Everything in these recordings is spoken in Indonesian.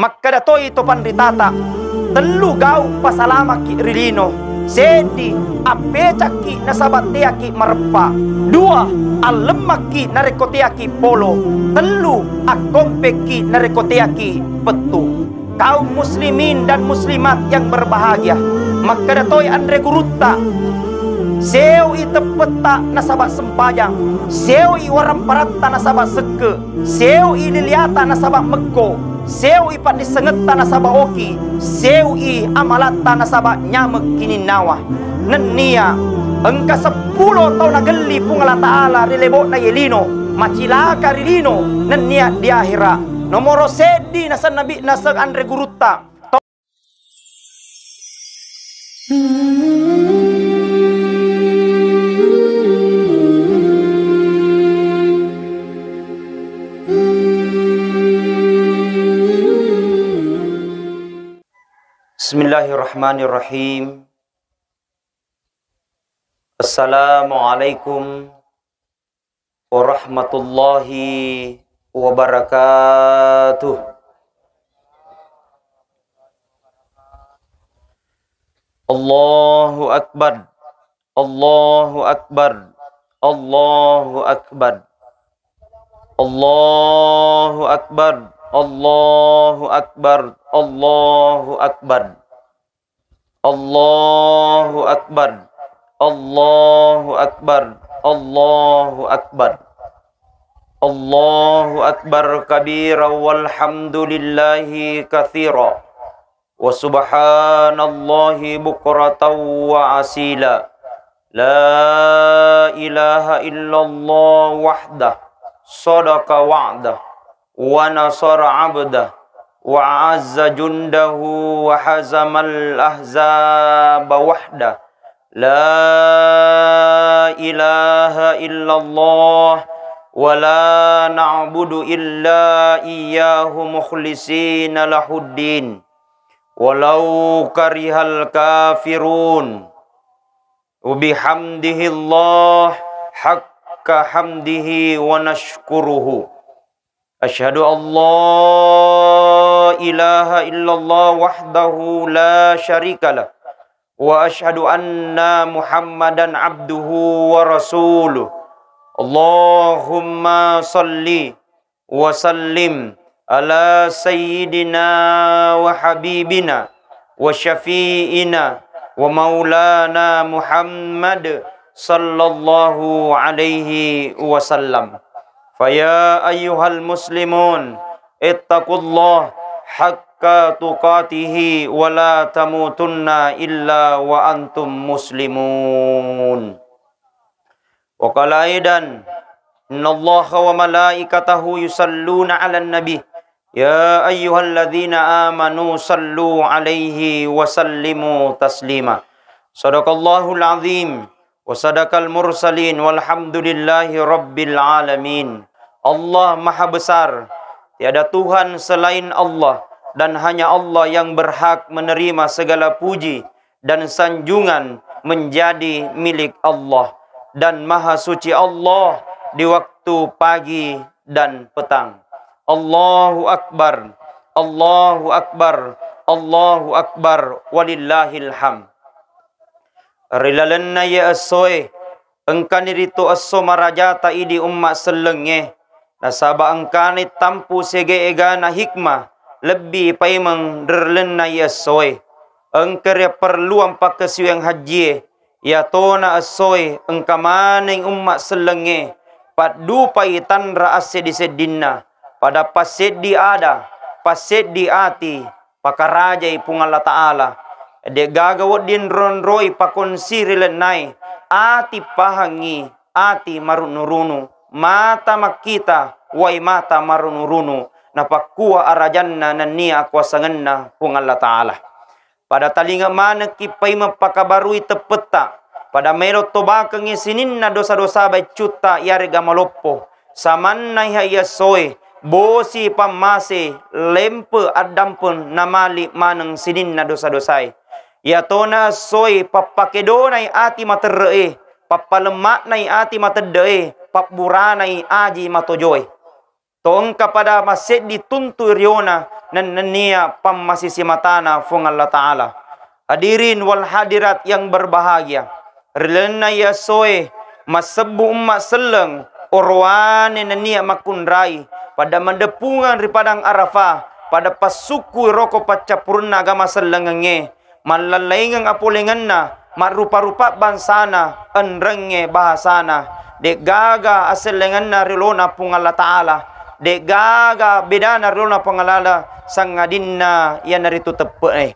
makkada toi to panditata kau gau pasalama ki rilino sedi apecaki nasabateaki marpa dua alemaki narekoteaki polo telu akompeki narekoteaki petu kaum muslimin dan muslimat yang berbahagia makkada toi andre gurutta Seu i tepeta nasabah sempajang Seu i warang paranta nasabah seke Seu i liliata nasabah meko seu i pat tanah sabah oki seu i amalat tanah sabah nyamuk kini nawa nenia engka sepuluh tahun ageli pungala ta'ala rilebok na yelino macilaka rilino nenia di akhira nomoro sedi nasa nabi nasa andre guruta hmm Bismillahirrahmanirrahim. Assalamualaikum warahmatullahi wabarakatuh. Allahu akbar. Allahu akbar. Allahu akbar. Allahu akbar. Allahu akbar. Allahu akbar. Allahu akbar. الله أكبر الله أكبر الله أكبر الله أكبر كبيرا والحمد لله كثيرا وسبحان الله بكرة وعسيلا لا إله إلا الله وحده صدق وعده ونصر عبده وعز جنده وحزم الأحزاب وحده لا إله إلا الله ولا نعبد إلا إياه مخلصين له الدين ولو كره الكافرون وبحمده الله حق حمده ونشكره أشهد الله إله إلا الله وحده لا شريك له وأشهد أن محمدا عبده ورسوله اللهم صل وسلم على سيدنا وحبيبنا وشفيئنا ومولانا محمد صلى الله عليه وسلم فيا أيها المسلمون اتقوا الله حق تقاته ولا تموتن إلا وأنتم مسلمون وقال أيضا إن الله وملائكته يصلون على النبي يا أيها الذين آمنوا صلوا عليه وسلموا تسليما صدق الله العظيم وصدق المرسلين والحمد لله رب العالمين الله Maha Besar Tiada Tuhan selain Allah dan hanya Allah yang berhak menerima segala puji dan sanjungan menjadi milik Allah dan maha suci Allah di waktu pagi dan petang. Allahu Akbar, Allahu Akbar, Allahu Akbar, walillahil ham. Rilalanna ya asoy, engkanirito aso marajata idi umma selengeh, nasaba angkani tampu sige ega na hikmah lebih paimang derlenna yasoy perlu ampak perluang yang haji ya tona asoy ang kamaning umma selenge padupay tanra sedi sedinna pada pasedi ada pasedi ati ipung ala taala de gagawad din ronroy pakonsiri nai ati pahangi ati marunurunu mata makita wai mata marunurunu napakuwa arajanna nannia kuasanganna kung Ta'ala. Pada talinga mana kipay mapakabarui tepeta. Pada melo tobakang isinin dosa-dosa bay cuta yare gamaloppo. Samanna hiya soe bosi pamase lempe adampun namali manang sinin na dosa-dosai. Yatona soe papakedonay ati materre papalemak nay ati matedde Papuranai aji matojoy. Toong kapada masjid dituntu riona nan nania pamasisimatana fung Allah Ta'ala. Hadirin wal hadirat yang berbahagia. Rilena ya soe masebu umma seleng orwane nania makundrai pada mendepungan di padang Arafah pada pasuku roko pacapurna agama selengenge malalaingang apolengenna marupa-rupa bansana enrenge bahasana de gaga aselengan na rilona pung Ta'ala de gaga beda na rilona pung Allah sangadin tepe eh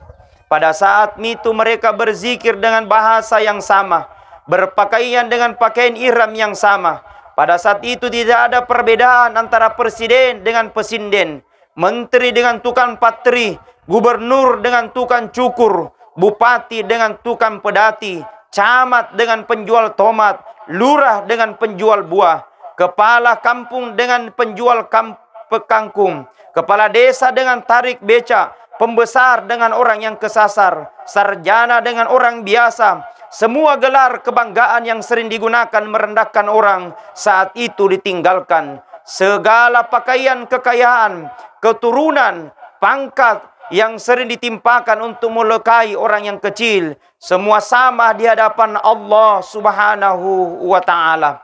pada saat itu mereka berzikir dengan bahasa yang sama berpakaian dengan pakaian iram yang sama pada saat itu tidak ada perbedaan antara presiden dengan pesinden menteri dengan tukang patri gubernur dengan tukang cukur bupati dengan tukang pedati camat dengan penjual tomat lurah dengan penjual buah, kepala kampung dengan penjual kangkung, kepala desa dengan tarik beca, pembesar dengan orang yang kesasar, sarjana dengan orang biasa, semua gelar kebanggaan yang sering digunakan merendahkan orang saat itu ditinggalkan. Segala pakaian kekayaan, keturunan, pangkat, yang sering ditimpakan untuk melukai orang yang kecil semua sama di hadapan Allah Subhanahu wa taala.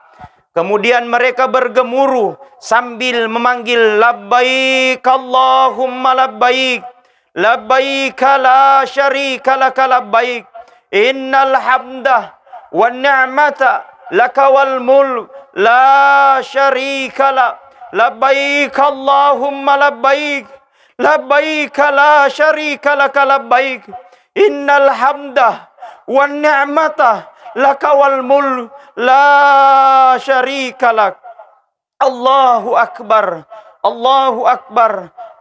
Kemudian mereka bergemuruh sambil memanggil labbaik Allahumma labbaik labbaik la syarika lak labbaik innal hamda wan ni'mata laka wal mulk la syarika la labbaik Allahumma labbaik لبيك لا شريك لك لبيك إن الحمد والنعمة لك والملك لا شريك لك الله أكبر الله أكبر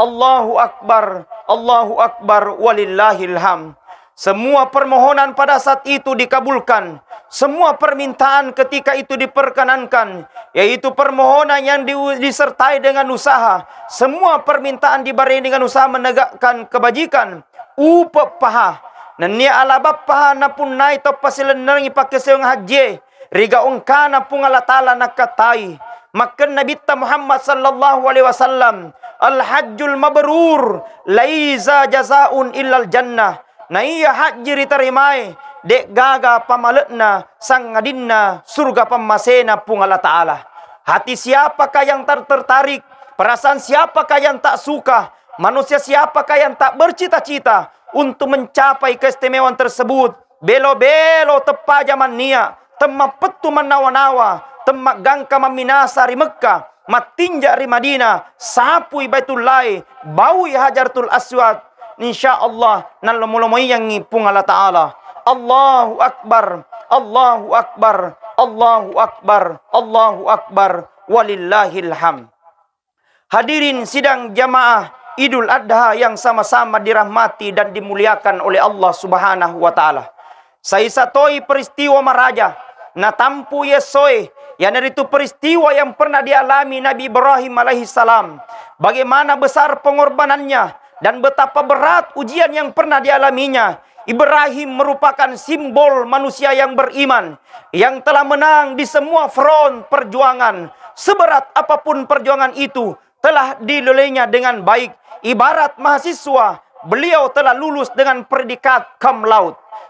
الله أكبر الله أكبر ولله الحمد Semua permohonan pada saat itu dikabulkan. Semua permintaan ketika itu diperkenankan. Yaitu permohonan yang disertai dengan usaha. Semua permintaan dibarengi dengan usaha menegakkan kebajikan. Upa paha. nenia alaba paha napun nai topasilan narangi pakai seong haji. Riga ongkana pungala ta'ala nakatai. Makan Nabi Muhammad sallallahu alaihi wasallam. Al hajjul mabrur. Laiza jazaun illal jannah naiya hajjiri tarimai dek gaga pamaletna sangadinna surga pemasena pungala ta'ala. Hati siapakah yang ter tertarik? Perasaan siapakah yang tak suka? Manusia siapakah yang tak bercita-cita untuk mencapai keistimewaan tersebut? Belo-belo tepa zaman nia, temak petu menawa-nawa, temak gangka meminasa ri Mekkah, matinja ri Madinah, sapui Baitullahi, baui tul Aswad, insha Allah nalla mulamoyangi pungala taala Allahu akbar Allahu akbar Allahu akbar Allahu akbar walillahil ham Hadirin sidang jamaah Idul Adha yang sama-sama dirahmati dan dimuliakan oleh Allah Subhanahu wa taala. Saisatoi peristiwa maraja natampu yesoi yang dari itu peristiwa yang pernah dialami Nabi Ibrahim alaihi salam. Bagaimana besar pengorbanannya dan betapa berat ujian yang pernah dialaminya. Ibrahim merupakan simbol manusia yang beriman yang telah menang di semua front perjuangan. Seberat apapun perjuangan itu telah dilulainya dengan baik. Ibarat mahasiswa, beliau telah lulus dengan predikat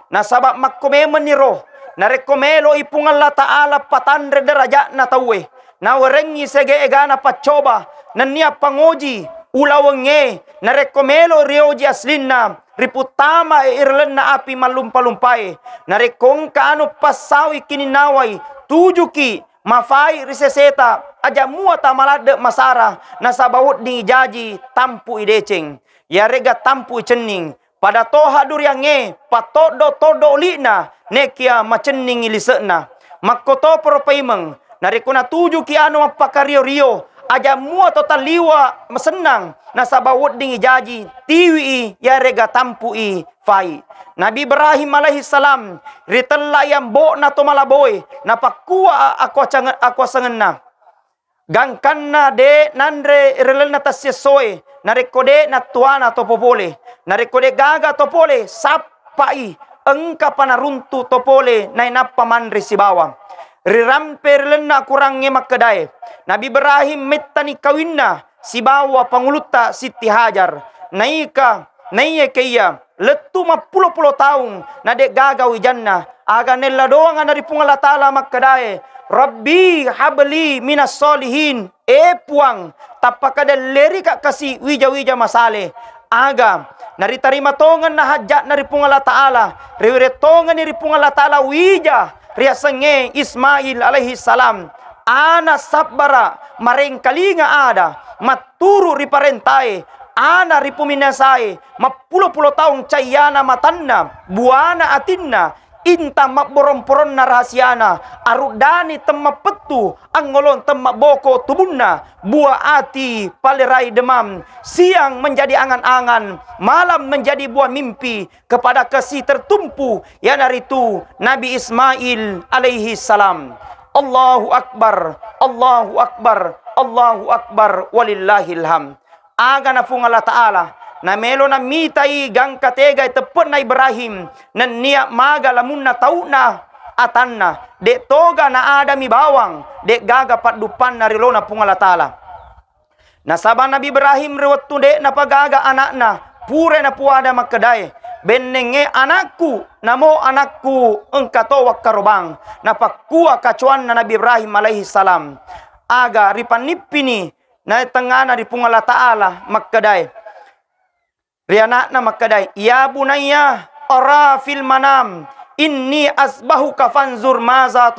Nah, sahabat makkome meniroh, narekomelo ipungallah ta'ala patandre derajat na tauwe. Na warengi sege egana pacoba, na niya pangoji, ulawange narekomelo rioji aslinna riputama e irlen na api malumpalumpae narekong kaano pasawi kininaway tujuki mafai riseseta aja muata malade masara nasabawut ni jaji tampu ideceng ya rega tampu cening pada toha duriange, patodo todo lina nekia macening ilisena makoto propaimeng narikuna tujuki ki anu mapakario rio aja mua total liwa mesenang nasaba wudding ijaji tiwi ya rega tampui fai Nabi Ibrahim alaihi salam ritella yang bo na to malaboy napakua aku cangen aku sengenna gangkanna de nanre relel na narekode na tuana to popole narekode gaga to pole sapai engka panaruntu to pole nainapa manri si riramperlenna kurange makkadae nabi ibrahim mettani kawinna sibawa pangulutta siti hajar naika naie keia letu ma pulo-pulo taung Nadek gagau janna aga nella doang dari pungala taala makkadae Rabbi habli minas solihin e puang tapakada leri kak kasi wija-wija masale aga nari tarima tongan na hajja nari pungala taala riwire tongan nari pungala taala wija riya sange Ismail alaihi salam ana sabbara mareng kalinga ada maturu riparentai ana ripuminasai mapulo-pulo taong cayana matanna buana atinna inta mabboron-poron na rahasiana arudani tema petu angolon tema boko tubunna buah ati palerai demam siang menjadi angan-angan malam menjadi buah mimpi kepada kasih tertumpu yang itu Nabi Ismail alaihi salam Allahu Akbar Allahu Akbar Allahu Akbar walillahilham aga na Allah ta'ala melo na mitai gang katega itepon na Ibrahim nan niya maga lamun na tauna na de toga na adami bawang de gaga patdupan na rilo na pungalatala nasaba Nabi Ibrahim rewattu de napagaga anakna pure na puada makadai benenge anakku namo anakku engkato wakarobang napakua kacuan na Nabi Ibrahim alaihi salam aga ripanipini na tengana na pungala ta'ala makkadai Riana na makadai. Ya bunayya ara fil manam. Inni kafan fanzur maza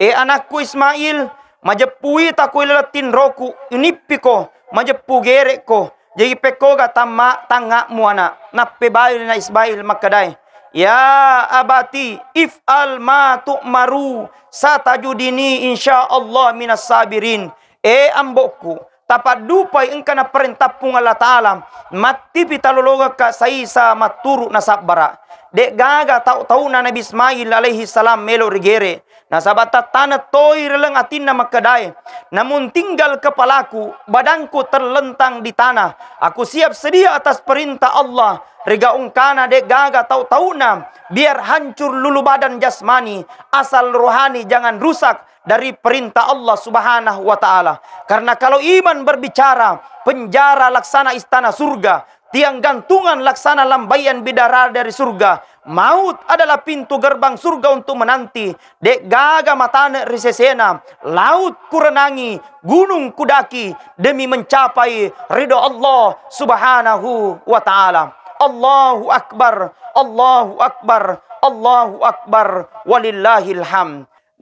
Eh E anakku Ismail. Majepui taku ilalatin roku. Inipiko. Majepu gerekko. Jadi peko ga tama tanga muana. Nape bayu na Ismail makadai. Ya abati if al ma tu'maru satajudini insyaallah minas sabirin. Eh ambokku dupai engkau na perintah pung Allah Ta'ala mati pitalologa ka saisa maturu nasabara de gaga tau tau na Nabi Ismail alaihi salam melo rigere nasabata tanah toir leng atina makadai namun tinggal kepalaku badanku terlentang di tanah aku siap sedia atas perintah Allah Riga ungkana de gaga tau tau na biar hancur lulu badan jasmani asal rohani jangan rusak dari perintah Allah Subhanahu wa taala. Karena kalau iman berbicara, penjara laksana istana surga, tiang gantungan laksana lambaian bidara dari surga. Maut adalah pintu gerbang surga untuk menanti. Dek gaga matane risesena, laut kurenangi, gunung kudaki demi mencapai ridho Allah Subhanahu wa taala. Allahu Akbar, Allahu Akbar, Allahu Akbar, walillahil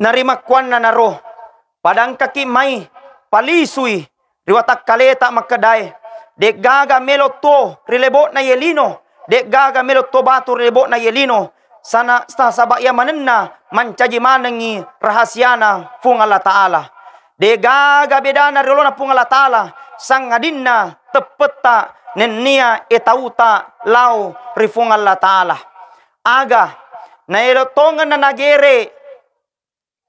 Narima na naro. Padang kaki mai, palisui riwatak kaleta makadai. De gaga melo to rilebot na yelino. De gaga melo to batu rilebot na yelino. Sana sta sabaya manenna mancaji manangi rahasiana fungala taala. De gaga bedana rilona fungala taala. Sangadinna tepeta nenia etauta lau rifungala taala. Aga na elotongan na nagere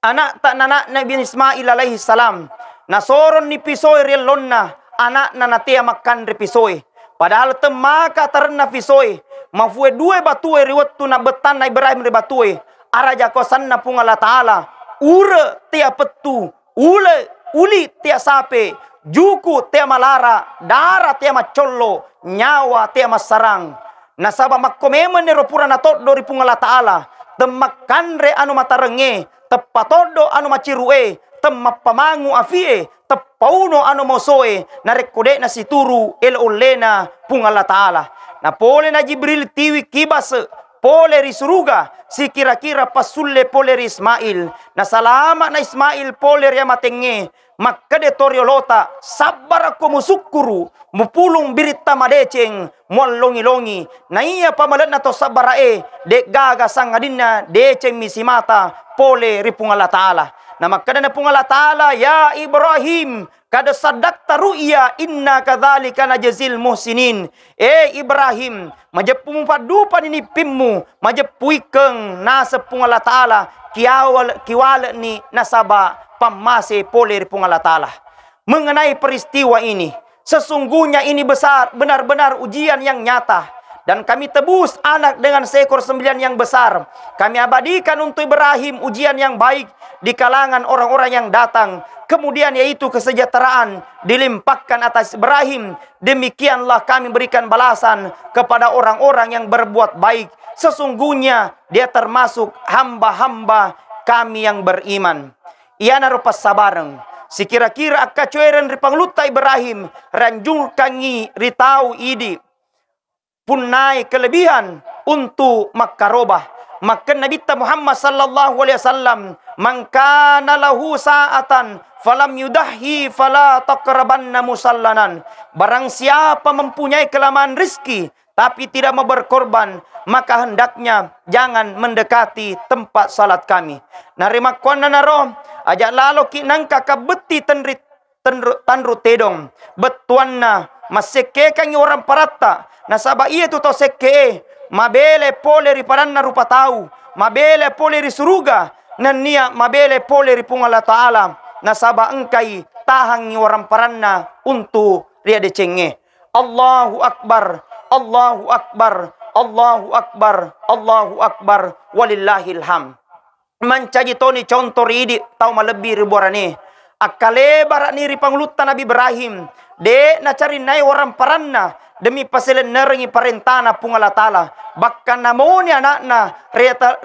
anak tak nanak Nabi Ismail alaihi salam nasoron ni pisoy relonna anak nanatia makan re padahal temaka tarna pisoy mafue dua batue riwattu na betan na Ibrahim re batue araja kosan na pungala taala ure tia petu ule uli tia sape juku tia malara dara tia macollo nyawa tia masarang nasaba makkomeme ne ropura na tot dori pungala taala temakan re anu matarenge tepatodo anu macirue temma pamangu afie tepauno anu mosoe narek kode na situru el olena pungala taala na pole na jibril tiwi kibas pole risuruga si kira-kira pasulle pole Ismail na salama na Ismail pole ya matenge makkade toriolota sabbara ko musukkuru mupulung biritta madeceng mollongi longi na iya pamalan to sabbara e de gaga sangadinna deceng misimata pole ripungala taala na makkade pungala taala ya ibrahim kada taru iya inna kadzalika najzil muhsinin e ibrahim majapung padupan ini pimmu majepuikeng na sepungala taala kiawal kiwal ni nasaba pamase polir pungalatala. Mengenai peristiwa ini, sesungguhnya ini besar, benar-benar ujian yang nyata. Dan kami tebus anak dengan seekor sembilan yang besar. Kami abadikan untuk Ibrahim ujian yang baik di kalangan orang-orang yang datang. Kemudian yaitu kesejahteraan dilimpahkan atas Ibrahim. Demikianlah kami berikan balasan kepada orang-orang yang berbuat baik. Sesungguhnya dia termasuk hamba-hamba kami yang beriman. Iana rupa sabarang. Si kira-kira akacueran ripangluta Ibrahim. Ranjung kangi ritau idi. Punai kelebihan untuk makarobah. Maka Nabi Muhammad sallallahu alaihi wasallam mangkana lahu sa'atan falam yudahi fala taqrabanna musallanan barang siapa mempunyai kelemahan rizki tapi tidak mau berkorban maka hendaknya jangan mendekati tempat salat kami narimakonna naro ajak lalo ki nangka ka beti tenri tenru, tanru tedong betuanna maseke kangi orang parata nasaba iya tu to seke mabele pole ri paranna rupa tau mabele pole ri suruga nannia mabele pole ri pungala taala nasaba engkai tahangi orang paranna untuk ria de cenge Allahu akbar Allahu akbar Allahu akbar Allahu akbar walillahil hamd Mencari toni contoh ridi tau malebih ribuarane akale barak ripang lutan Nabi Ibrahim de na cari nai orang paranna demi pasilen nerengi parentana pungala tala bakkan namoni anakna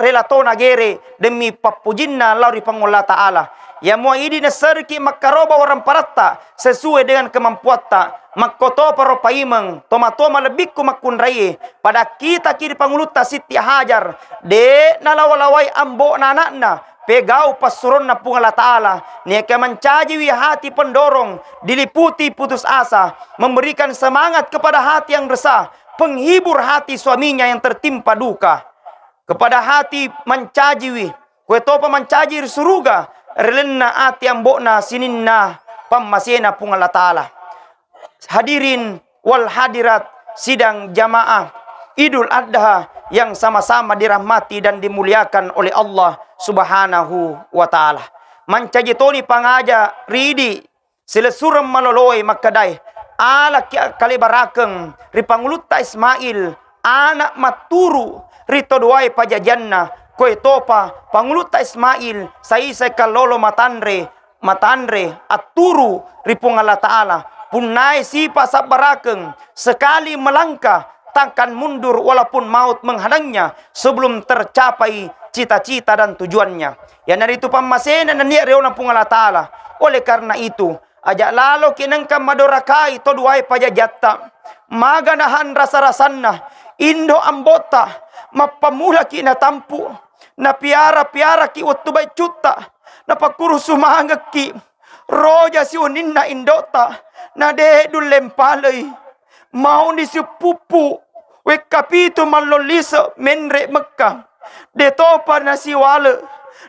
relatona gere demi papujinna lauri pangola ta'ala ya muaidina sarki makaroba orang paratta sesuai dengan kemampuan ta makkoto paro paimeng tomatoma lebih ku makunrai pada kita kiri panguluta siti hajar de nalawalawai ambo nanakna pegau pasuron na pungala taala neka mencaji wi hati pendorong diliputi putus asa memberikan semangat kepada hati yang resah penghibur hati suaminya yang tertimpa duka kepada hati mencaji kue topa mencaji suruga relenna ati ambokna sininna pammasena pungala taala hadirin wal hadirat sidang jamaah Idul Adha yang sama-sama dirahmati dan dimuliakan oleh Allah Subhanahu wa taala. Mancaji toni pangaja ridi selesuram maloloi makadai ala kali barakeng ri pangulutta Ismail anak maturu rito doai pajajanna koe topa panguluta Ismail saisay kalolo matanre matanre at turu ripong Allah Ta'ala punay sipa sa barakeng sekali melangkah takkan mundur walaupun maut menghadangnya sebelum tercapai cita-cita dan tujuannya. Yang dari itu pamasena dan niat reona pungala ta'ala. Oleh karena itu, ajak lalo kinangka madorakai toduai pajajatta. Maganahan rasa-rasanna, indo ambota, mapamula kina tampu na piara piara ki uttubai cutta na pakuru ki roja si uninna indota na de du lempalai mauni si pupu we kapitu mallolisa menre Mekah de topar na si wala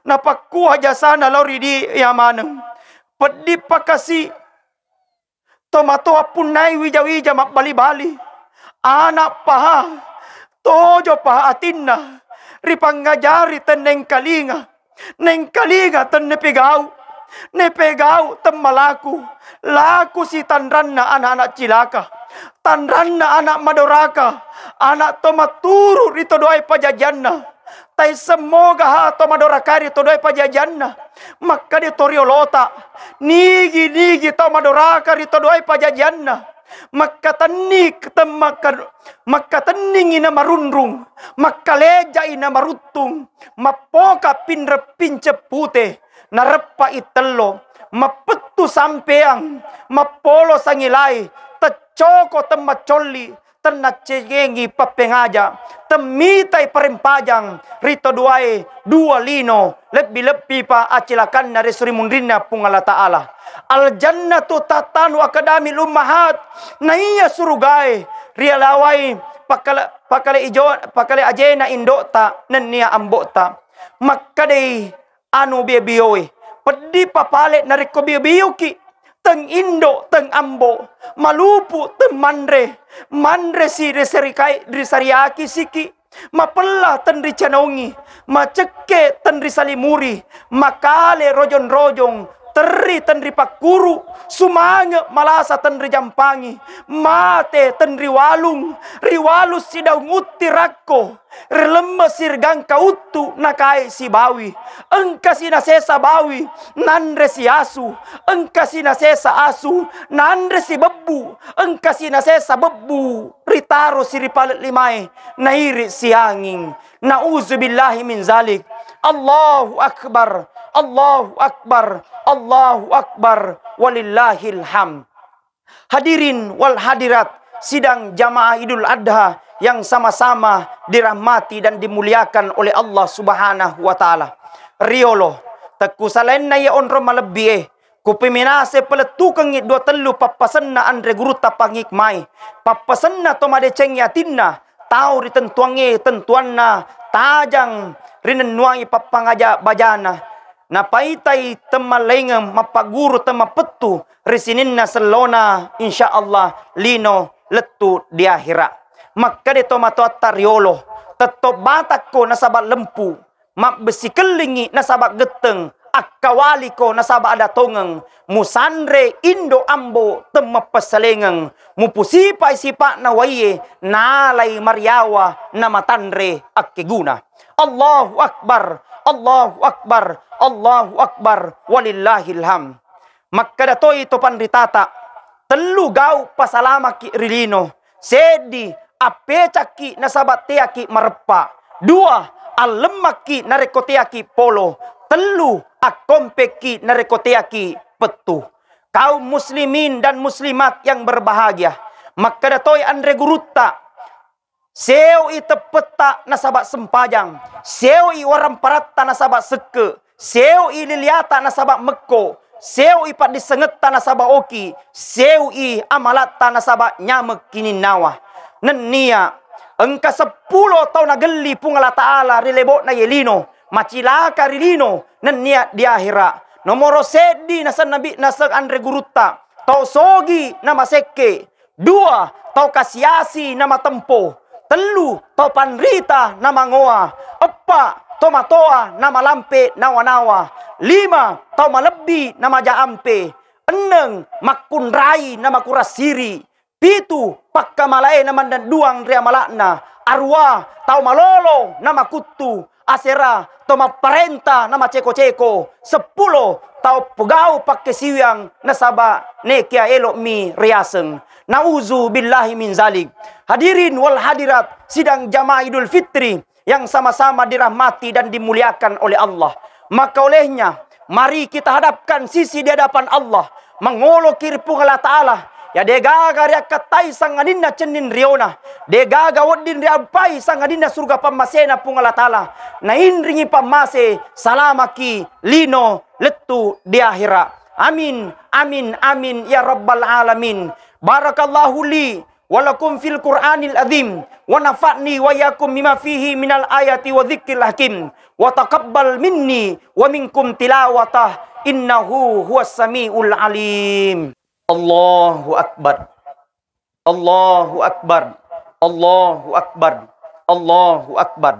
na pakua di yamanang pedi pakasi tomatoa nai wija-wija mak bali-bali anak paha tojo paha atinna ripangajari ten neng kalinga. Neng kalinga ten nepegau, nepegau ten malaku. Laku si tandran anak-anak cilaka. Tandran anak madoraka. Anak tomaturu rito doai pajajanna. Tai semoga ha to madorakari to pajajanna. Maka di toriolota. Nigi nigi to rito doai pajajanna maka tanik maka maka ina marunrung maka ina marutung mapoka pinre pince pute narepa itello, mapettu sampeang mapolo sangilai tecoko temacoli tenna cegengi pepengaja temitai perempajang rito duai dua lino lebih lebih pa acilakan dari sri mundrinna pungala taala al jannatu tatanu akadami lummahat naiya surugai rialawai pakala pakala ijo pakala ajena indota nennia ambota makadei anu bibioi peddi papale nariko bibiuki teng Indo, teng Ambo, Malupu, teng Mandre, Mandre si reserikai, risariaki siki, mapella teng Ricanongi, maceke teng Risalimuri, makale rojon-rojong, terri tendri pakuru sumanya malasa tendri jampangi mate tendri walung riwalus sidau ngutti rakko relemba sirgang kautu nakai si bawi engkasina sesa bawi nandre si asu engkasina sesa asu nandre si bebu engkasina sesa bebu ritaro siripalit limai nairi sianging nauzubillahi min zalik Allahu akbar Allahu Akbar, Allahu Akbar, walillahil ham. Hadirin wal hadirat, sidang jamaah Idul Adha yang sama-sama dirahmati dan dimuliakan oleh Allah Subhanahu wa taala. Riolo tekusalenna ya onro malebie eh. kupiminase peletukang dua telu papasenna andre guru guruta pangikmai papasenna tomade cengyatinna tau ditentuangi tentuanna tajang rinenuangi papangaja bajana na paitai tema lengam mapaguro tema petu na selona insya Allah lino letu di akhirat maka de tomato tariolo ko nasabak lempu mak besi nasabak geteng akawali ko nasabak ada tongeng musandre indo ambo tema peselengeng mupusipai sipak na waye nalai mariawa nama tanre akiguna Allahu Akbar Allahu Akbar, Allahu Akbar, walillahil ham. Makkada toi to pandritata, telu gau pasalama ki rilino, sedi apecaki nasabateaki marpa. Dua, alemaki narekoteaki polo. Telu, akompeki narekoteaki petu. Kau muslimin dan muslimat yang berbahagia. Makkada toi andre gurutta, Seu i tepeta nasabak sempajang. Seu i warang parata nasabak seke. Seu i liliata nasabat meko. Seu i pat disengeta nasabat oki. Seu i amalata nasabak nyamek kini nawah. Nenia. Engka sepuluh tahun nageli pungala ta'ala rilebot na yelino. Macilaka rilino. Nenia di akhirat. Nomoro sedi nasa nabi nasa andre guruta. Tau sogi nama seke. Dua. Tau kasiasi nama tempoh telu topan rita nama ngoa epa toma toa nama lampe nawa nawa lima toma lebi nama jaampe eneng makun rai nama kurasiri pitu pakka malae nama dan duang ria malakna Arwa tau malolo nama kutu asera toma parenta nama ceko ceko sepuluh tau pegau pakai siwang nasaba nekia elok mi riaseng Nauzu billahi min zalik. Hadirin wal hadirat sidang jamaah Idul Fitri yang sama-sama dirahmati dan dimuliakan oleh Allah. Maka olehnya mari kita hadapkan sisi di hadapan Allah mengolokir pungala taala ya degaga ria katai sangadinna cenin riona degaga wadin ria pai sangadinna surga pamasena pungala taala na inringi pamase salamaki lino letu di akhirat amin amin amin ya rabbal alamin Barakallahu li walakum fil Qur'anil azim wa nafa'ni wa yakum mimma fihi minal ayati wa dzikril hakim wa taqabbal minni wa minkum tilawatah innahu huwas samiul alim Allahu akbar Allahu akbar Allahu akbar Allahu akbar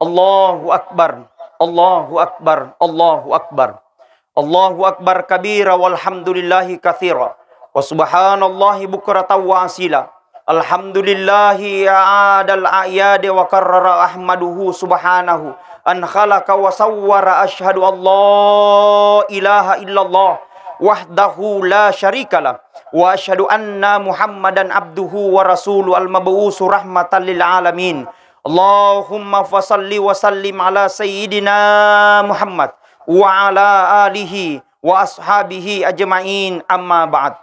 Allahu akbar Allahu akbar Allahu akbar Allahu akbar kabira walhamdulillahi katsira Wa subhanallahi bukratan wa asila. Alhamdulillahi a'adal ya a'yadi wa karrara ahmaduhu subhanahu. An khalaqa wa sawwara Ashhadu Allah ilaha illallah. Wahdahu la syarikalah. Wa ashadu anna muhammadan abduhu wa rasulu al-mabu'usu rahmatan lil alamin. Allahumma fasalli wa sallim ala sayyidina Muhammad. Wa ala alihi wa ashabihi ajma'in amma ba'd.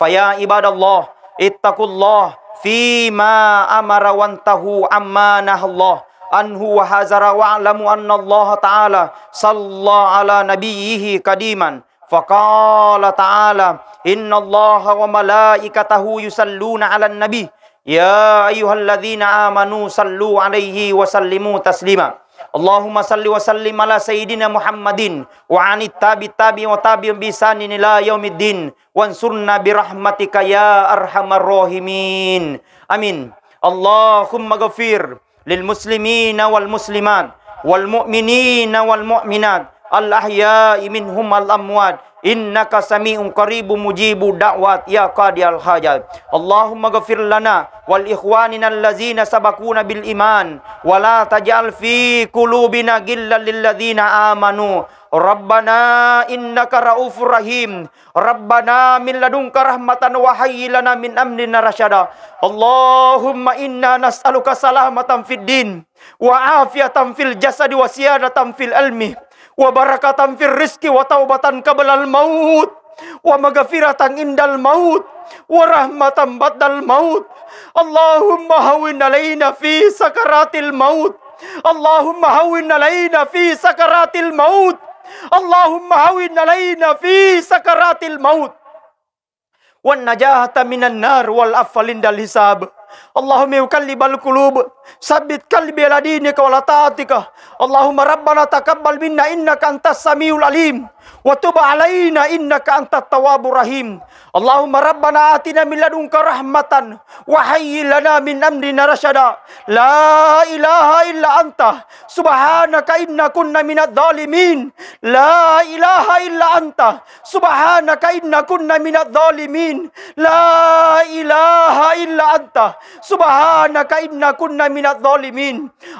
فيا عباد الله اتقوا الله فيما امر وانتهوا عما نهى الله عنه وحذر واعلموا ان الله تعالى صلى على نبيه قديما فقال تعالى ان الله وملائكته يصلون على النبي يا ايها الذين امنوا صلوا عليه وسلموا تسليما Allahumma salli wa sallim ala sayyidina Muhammadin wa ani tabi tabi wa tabi bisanin ila yaumiddin wansurna birahmatika ya arhamar rahimin. Amin. Allahumma ghafir lil muslimina wal muslimat wal mu'minina wal mu'minat al ahya'i minhum al amwat innaka sami'un qaribu mujibu da'wat ya qadiyal hajat Allahumma ghafir lana wal ikhwanina allazina sabakuna bil iman wala taj'al fi kulubina ghillan lil ladzina amanu Rabbana innaka raufur rahim Rabbana min ladunka rahmatan wa hayyilana min amnina rashada Allahumma inna nas'aluka salamatan fid din wa afiatan fil jasadi wa siyadatan fil almi wa barakatan fir rizki wa taubatan qablal maut wa maghfiratan indal maut wa rahmatan ba'dal maut Allahumma hawin alaina fi sakaratil maut Allahumma hawin alaina fi sakaratil maut Allahumma hawin alaina fi sakaratil maut wan najata minan nar wal afalin dal hisab Allahumma yukallibal qulub sabit kalbi ala dinika wa taatika allahumma rabbana taqabbal minna innaka antas samiul alim wa tub alaina innaka antat tawwabur rahim allahumma rabbana atina min ladunka rahmatan wa hayyil lana min amrina rashada la ilaha illa anta subhanaka inna kunna minadh dhalimin la ilaha illa anta subhanaka inna kunna minadh dhalimin la ilaha illa anta subhanaka inna kunna من الظالمين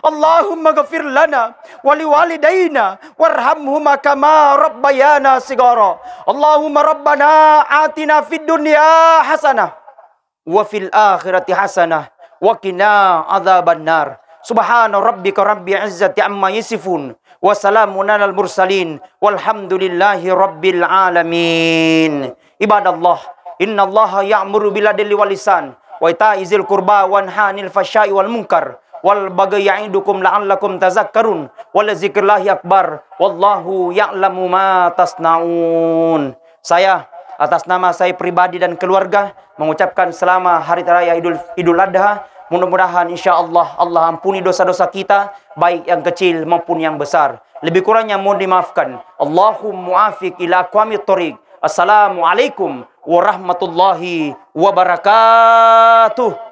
اللهم اغفر لنا ولوالدينا وارحمهما كما ربيانا صغارا اللهم ربنا آتنا في الدنيا حسنة وفي الآخرة حسنة وقنا عذاب النار سبحان ربك رب عزة عما يصفون وسلام على المرسلين والحمد لله رب العالمين عباد الله إن الله يأمر بالعدل واللسان wa ta'izil qurba wanhanil fasya'i wal munkar wal bagai ya'idukum la'allakum tazakkarun wal zikrillahi akbar wallahu ya'lamu ma tasnaun saya atas nama saya pribadi dan keluarga mengucapkan selama hari raya Idul Idul Adha Mudah-mudahan Allah ampuni dosa-dosa kita baik yang kecil maupun yang besar. Lebih kurangnya mohon dimaafkan. Allahumma ila aqwamit warahmatullahi wabarakatuh.